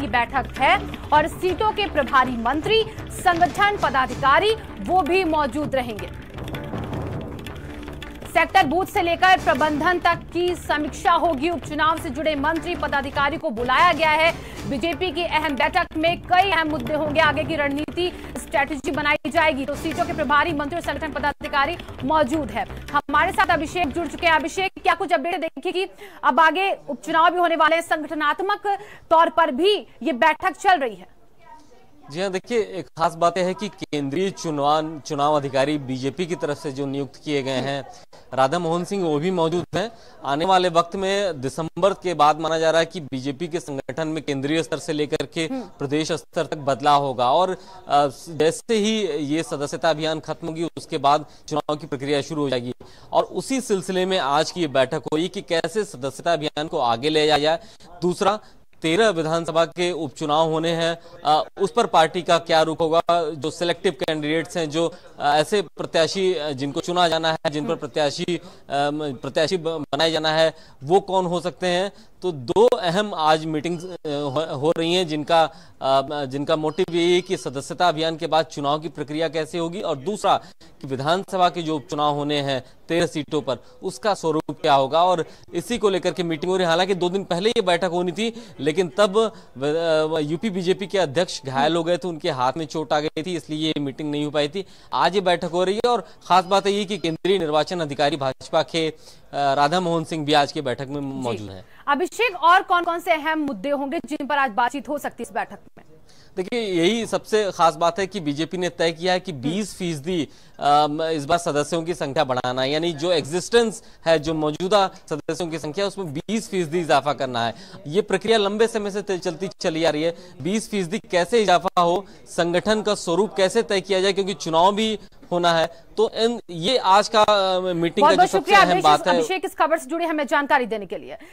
की बैठक है और सीटों के प्रभारी मंत्री संगठन पदाधिकारी वो भी मौजूद रहेंगे सेक्टर बूथ से लेकर प्रबंधन तक की समीक्षा होगी उपचुनाव से जुड़े मंत्री पदाधिकारी को बुलाया गया है बीजेपी की अहम बैठक में कई अहम मुद्दे होंगे आगे की रणनीति स्ट्रेटेजी बनाई जाएगी तो सीटों के प्रभारी मंत्री और संगठन पदाधिकारी मौजूद है हमारे साथ अभिषेक जुड़ चुके हैं अभिषेक क्या कुछ अपडेट देखिए कि अब आगे उपचुनाव भी होने वाले हैं संगठनात्मक तौर पर भी ये बैठक चल रही है जी हाँ देखिए एक खास बात यह है कि केंद्रीय चुनाव चुनाव अधिकारी बीजेपी की तरफ से जो नियुक्त किए गए हैं राधा मोहन सिंह वो भी मौजूद हैं आने वाले वक्त में दिसंबर के बाद माना जा रहा है कि बीजेपी के संगठन में केंद्रीय स्तर से लेकर के हम्म। प्रदेश स्तर तक बदलाव होगा और जैसे ही ये सदस्यता अभियान खत्म होगी उसके बाद चुनाव की प्रक्रिया शुरू हो जाएगी और उसी सिलसिले में आज की ये बैठक हुई कि कैसे सदस्यता अभियान को आगे ले जाया जाए दूसरा तेरह विधानसभा के उपचुनाव होने हैं उस पर पार्टी का क्या रूप होगा जो सिलेक्टिव कैंडिडेट्स हैं जो ऐसे प्रत्याशी जिनको चुना जाना है जिन पर प्रत्याशी प्रत्याशी बनाया जाना है वो कौन हो सकते हैं तो दो अहम आज मीटिंग्स हो रही हैं जिनका जिनका मोटिव यही है कि सदस्यता अभियान के बाद चुनाव की प्रक्रिया कैसे होगी और दूसरा कि विधानसभा के जो उपचुनाव होने हैं तेरह सीटों पर उसका स्वरूप क्या होगा और इसी को लेकर के मीटिंग हो रही हालांकि दो दिन पहले ये बैठक होनी थी लेकिन तब यूपी बीजेपी के अध्यक्ष घायल हो गए थे उनके हाथ में चोट आ गई थी इसलिए ये मीटिंग नहीं हो पाई थी आज ये बैठक हो रही है और खास बात यही कि केंद्रीय निर्वाचन अधिकारी भाजपा के राधा मोहन सिंह भी आज की बैठक में मौजूद हैं अभिषेक और कौन कौन से अहम मुद्दे होंगे जिन पर आज बातचीत हो सकती है इस बैठक में देखिए यही सबसे खास बात है कि बीजेपी ने तय किया है कि 20 हम्म। फीसदी इस बार सदस्यों की संख्या बढ़ाना है यानी जो एग्जिस्टेंस है जो मौजूदा सदस्यों की संख्या उसमें 20 फीसदी इजाफा करना है ये प्रक्रिया लंबे समय से चलती चली आ रही है 20 फीसदी कैसे इजाफा हो संगठन का स्वरूप कैसे तय किया जाए क्योंकि चुनाव भी होना है तो इन ये आज का मीटिंग बहुत का बहुत शुक्रिया अभिषेक इस खबर से जुड़ी हमें जानकारी देने के लिए